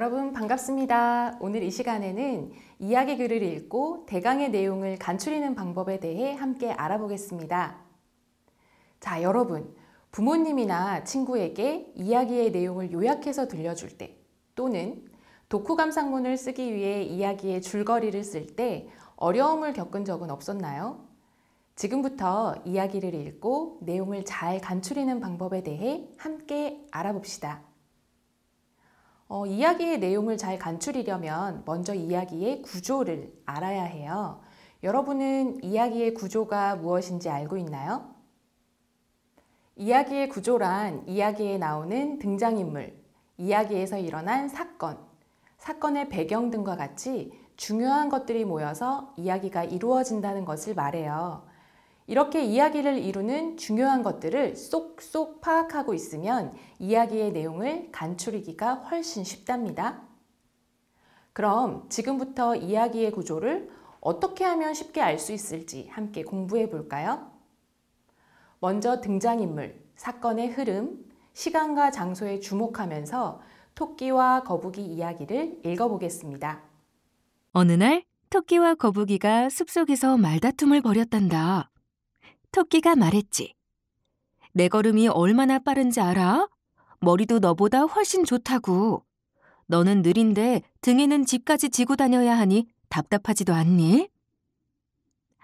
여러분 반갑습니다. 오늘 이 시간에는 이야기 글을 읽고 대강의 내용을 간추리는 방법에 대해 함께 알아보겠습니다. 자, 여러분. 부모님이나 친구에게 이야기의 내용을 요약해서 들려줄 때 또는 독후 감상문을 쓰기 위해 이야기의 줄거리를 쓸 때 어려움을 겪은 적은 없었나요? 지금부터 이야기를 읽고 내용을 잘 간추리는 방법에 대해 함께 알아봅시다. 어, 이야기의 내용을 잘 간추리려면 먼저 이야기의 구조를 알아야 해요. 여러분은 이야기의 구조가 무엇인지 알고 있나요? 이야기의 구조란 이야기에 나오는 등장인물, 이야기에서 일어난 사건, 사건의 배경 등과 같이 중요한 것들이 모여서 이야기가 이루어진다는 것을 말해요. 이렇게 이야기를 이루는 중요한 것들을 쏙쏙 파악하고 있으면 이야기의 내용을 간추리기가 훨씬 쉽답니다. 그럼 지금부터 이야기의 구조를 어떻게 하면 쉽게 알 수 있을지 함께 공부해 볼까요? 먼저 등장인물, 사건의 흐름, 시간과 장소에 주목하면서 토끼와 거북이 이야기를 읽어보겠습니다. 어느 날 토끼와 거북이가 숲속에서 말다툼을 벌였단다. 토끼가 말했지. 내 걸음이 얼마나 빠른지 알아? 머리도 너보다 훨씬 좋다고. 너는 느린데 등에는 집까지 지고 다녀야 하니 답답하지도 않니?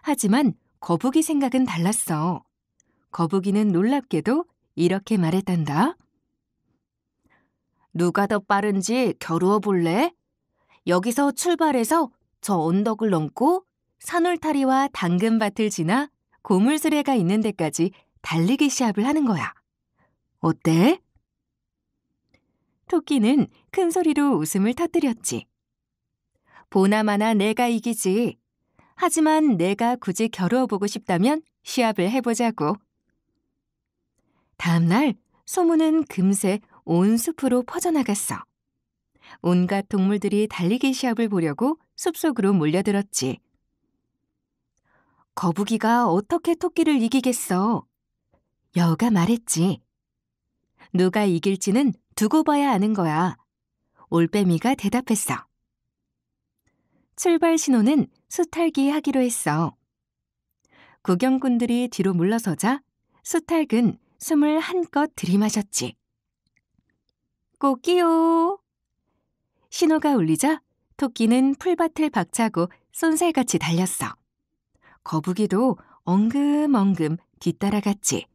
하지만 거북이 생각은 달랐어. 거북이는 놀랍게도 이렇게 말했단다. 누가 더 빠른지 겨루어 볼래? 여기서 출발해서 저 언덕을 넘고 산울타리와 당근밭을 지나 고물수레가 있는 데까지 달리기 시합을 하는 거야. 어때? 토끼는 큰 소리로 웃음을 터뜨렸지. 보나마나 내가 이기지. 하지만 내가 굳이 겨루어 보고 싶다면 시합을 해보자고. 다음날 소문은 금세 온 숲으로 퍼져나갔어. 온갖 동물들이 달리기 시합을 보려고 숲속으로 몰려들었지. 거북이가 어떻게 토끼를 이기겠어? 여가 우 말했지. 누가 이길지는 두고 봐야 아는 거야. 올빼미가 대답했어. 출발 신호는 수탈기 하기로 했어. 구경꾼들이 뒤로 물러서자 수탈근 숨을 한껏 들이마셨지. 꼬끼요. 신호가 울리자 토끼는 풀밭을 박차고 쏜살같이 달렸어. 거북이도 엉금엉금 뒤따라갔지.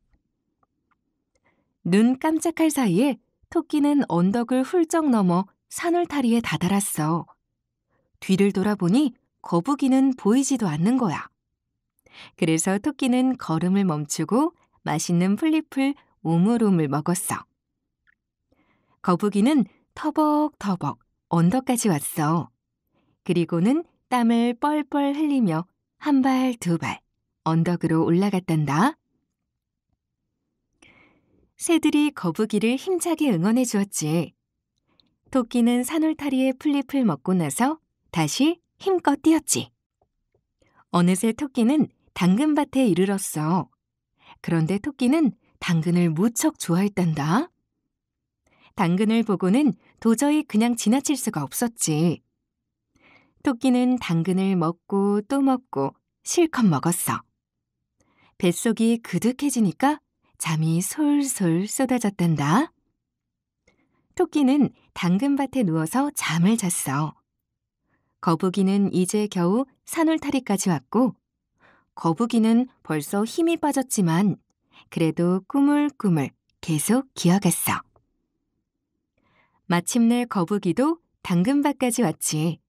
눈 깜짝할 사이에 토끼는 언덕을 훌쩍 넘어 산울타리에 다다랐어. 뒤를 돌아보니 거북이는 보이지도 않는 거야. 그래서 토끼는 걸음을 멈추고 맛있는 풀잎을 오물오물 먹었어. 거북이는 터벅터벅 언덕까지 왔어. 그리고는 땀을 뻘뻘 흘리며 한 발, 두 발, 언덕으로 올라갔단다. 새들이 거북이를 힘차게 응원해 주었지. 토끼는 산울타리에 풀잎을 먹고 나서 다시 힘껏 뛰었지. 어느새 토끼는 당근밭에 이르렀어. 그런데 토끼는 당근을 무척 좋아했단다. 당근을 보고는 도저히 그냥 지나칠 수가 없었지. 토끼는 당근을 먹고 또 먹고 실컷 먹었어. 뱃속이 그득해지니까 잠이 솔솔 쏟아졌단다. 토끼는 당근밭에 누워서 잠을 잤어. 거북이는 이제 겨우 산울타리까지 왔고, 거북이는 벌써 힘이 빠졌지만, 그래도 꾸물꾸물 계속 기억했어 마침내 거북이도 당근밭까지 왔지.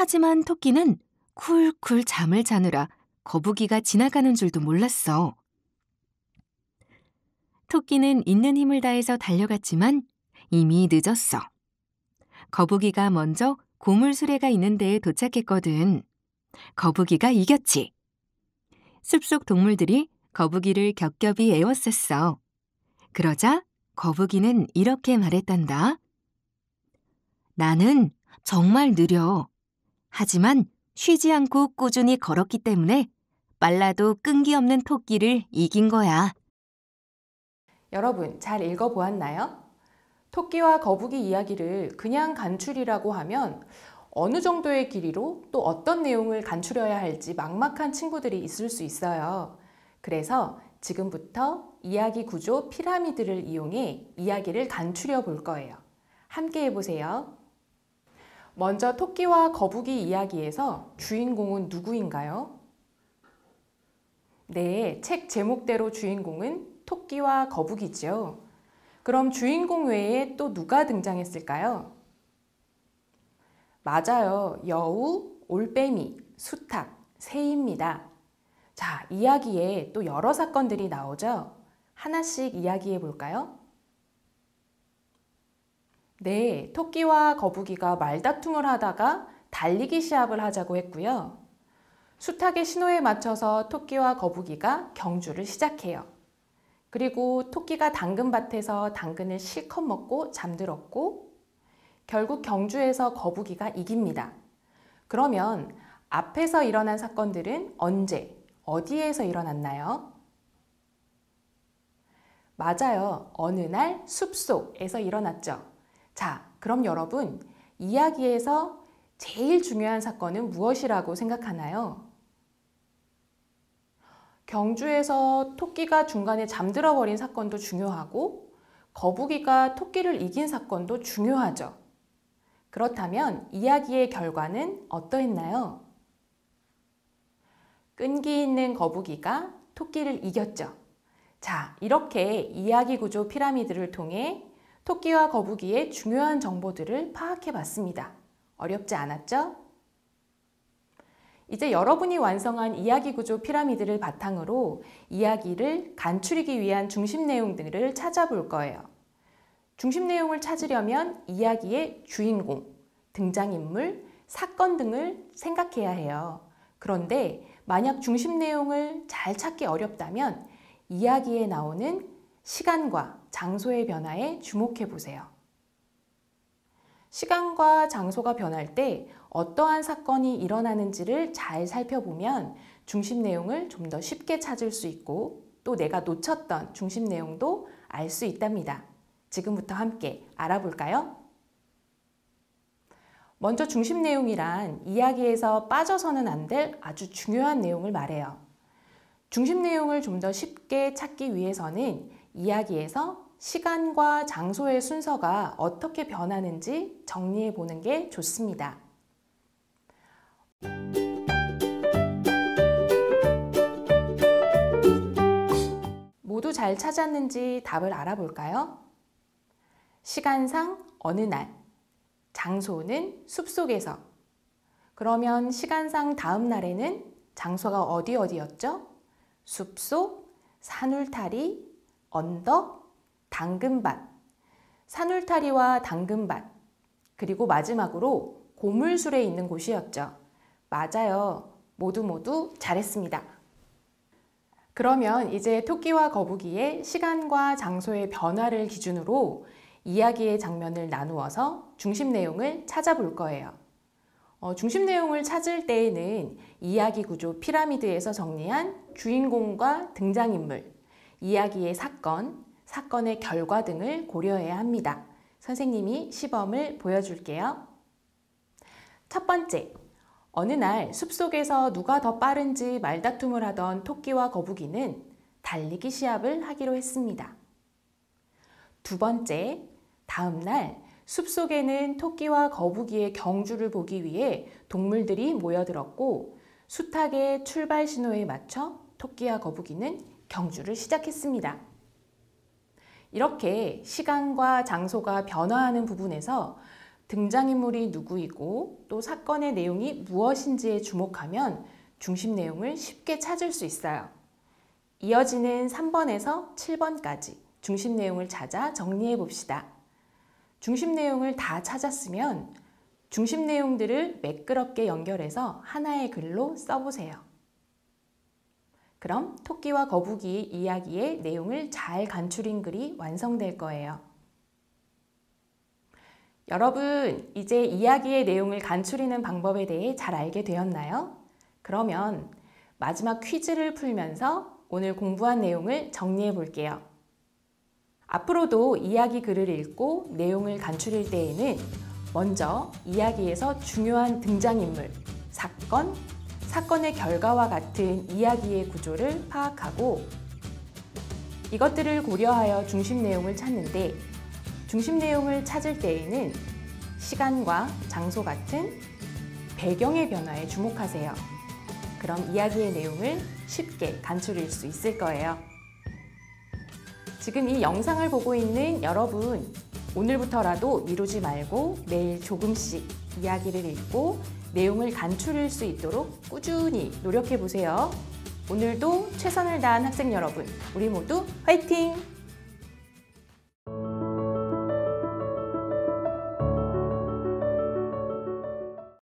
하지만 토끼는 쿨쿨 잠을 자느라 거북이가 지나가는 줄도 몰랐어. 토끼는 있는 힘을 다해서 달려갔지만 이미 늦었어. 거북이가 먼저 고물수레가 있는 데에 도착했거든. 거북이가 이겼지. 숲속 동물들이 거북이를 겹겹이 애웠었어. 그러자 거북이는 이렇게 말했단다. 나는 정말 느려. 하지만 쉬지 않고 꾸준히 걸었기 때문에 빨라도 끈기 없는 토끼를 이긴 거야. 여러분, 잘 읽어보았나요? 토끼와 거북이 이야기를 그냥 간추리라고 하면 어느 정도의 길이로 또 어떤 내용을 간추려야 할지 막막한 친구들이 있을 수 있어요. 그래서 지금부터 이야기 구조 피라미드를 이용해 이야기를 간추려 볼 거예요. 함께 해보세요. 먼저 토끼와 거북이 이야기에서 주인공은 누구인가요? 네, 책 제목대로 주인공은 토끼와 거북이죠. 그럼 주인공 외에 또 누가 등장했을까요? 맞아요. 여우, 올빼미, 수탉, 새입니다. 자, 이야기에 또 여러 사건들이 나오죠? 하나씩 이야기해 볼까요? 네, 토끼와 거북이가 말다툼을 하다가 달리기 시합을 하자고 했고요. 수탉의 신호에 맞춰서 토끼와 거북이가 경주를 시작해요. 그리고 토끼가 당근밭에서 당근을 실컷 먹고 잠들었고 결국 경주에서 거북이가 이깁니다. 그러면 앞에서 일어난 사건들은 언제, 어디에서 일어났나요? 맞아요. 어느 날 숲속에서 일어났죠. 자, 그럼 여러분, 이야기에서 제일 중요한 사건은 무엇이라고 생각하나요? 경주에서 토끼가 중간에 잠들어 버린 사건도 중요하고, 거북이가 토끼를 이긴 사건도 중요하죠. 그렇다면 이야기의 결과는 어떠했나요? 끈기 있는 거북이가 토끼를 이겼죠. 자, 이렇게 이야기 구조 피라미드를 통해 토끼와 거북이의 중요한 정보들을 파악해 봤습니다. 어렵지 않았죠? 이제 여러분이 완성한 이야기 구조 피라미드를 바탕으로 이야기를 간추리기 위한 중심 내용들을 찾아볼 거예요. 중심 내용을 찾으려면 이야기의 주인공, 등장인물, 사건 등을 생각해야 해요. 그런데 만약 중심 내용을 잘 찾기 어렵다면 이야기에 나오는 시간과 장소의 변화에 주목해 보세요. 시간과 장소가 변할 때 어떠한 사건이 일어나는지를 잘 살펴보면 중심 내용을 좀 더 쉽게 찾을 수 있고 또 내가 놓쳤던 중심 내용도 알 수 있답니다. 지금부터 함께 알아볼까요? 먼저 중심 내용이란 이야기에서 빠져서는 안 될 아주 중요한 내용을 말해요. 중심 내용을 좀 더 쉽게 찾기 위해서는 이야기에서 시간과 장소의 순서가 어떻게 변하는지 정리해 보는 게 좋습니다. 모두 잘 찾았는지 답을 알아볼까요? 시간상 어느 날, 장소는 숲속에서. 그러면 시간상 다음 날에는 장소가 어디 어디였죠? 숲속, 산울타리, 언덕, 당근밭, 산울타리와 당근밭, 그리고 마지막으로 고물술에 있는 곳이었죠. 맞아요. 모두 모두 잘했습니다. 그러면 이제 토끼와 거북이의 시간과 장소의 변화를 기준으로 이야기의 장면을 나누어서 중심 내용을 찾아볼 거예요. 어, 중심 내용을 찾을 때에는 이야기 구조 피라미드에서 정리한 주인공과 등장인물, 이야기의 사건, 사건의 결과 등을 고려해야 합니다. 선생님이 시범을 보여줄게요. 첫 번째, 어느 날 숲속에서 누가 더 빠른지 말다툼을 하던 토끼와 거북이는 달리기 시합을 하기로 했습니다. 두 번째, 다음 날 숲속에는 토끼와 거북이의 경주를 보기 위해 동물들이 모여들었고 수탉의 출발 신호에 맞춰 토끼와 거북이는 경주를 시작했습니다. 이렇게 시간과 장소가 변화하는 부분에서 등장인물이 누구이고 또 사건의 내용이 무엇인지에 주목하면 중심 내용을 쉽게 찾을 수 있어요. 이어지는 3번에서 7번까지 중심 내용을 찾아 정리해 봅시다. 중심 내용을 다 찾았으면 중심 내용들을 매끄럽게 연결해서 하나의 글로 써보세요. 그럼 토끼와 거북이 이야기의 내용을 잘 간추린 글이 완성될 거예요. 여러분, 이제 이야기의 내용을 간추리는 방법에 대해 잘 알게 되었나요? 그러면 마지막 퀴즈를 풀면서 오늘 공부한 내용을 정리해 볼게요. 앞으로도 이야기 글을 읽고 내용을 간추릴 때에는 먼저 이야기에서 중요한 등장인물, 사건, 사건의 결과와 같은 이야기의 구조를 파악하고 이것들을 고려하여 중심 내용을 찾는데 중심 내용을 찾을 때에는 시간과 장소 같은 배경의 변화에 주목하세요. 그럼 이야기의 내용을 쉽게 간추릴 수 있을 거예요. 지금 이 영상을 보고 있는 여러분, 오늘부터라도 미루지 말고 매일 조금씩 이야기를 읽고 내용을 간추릴 수 있도록 꾸준히 노력해 보세요. 오늘도 최선을 다한 학생 여러분, 우리 모두 화이팅!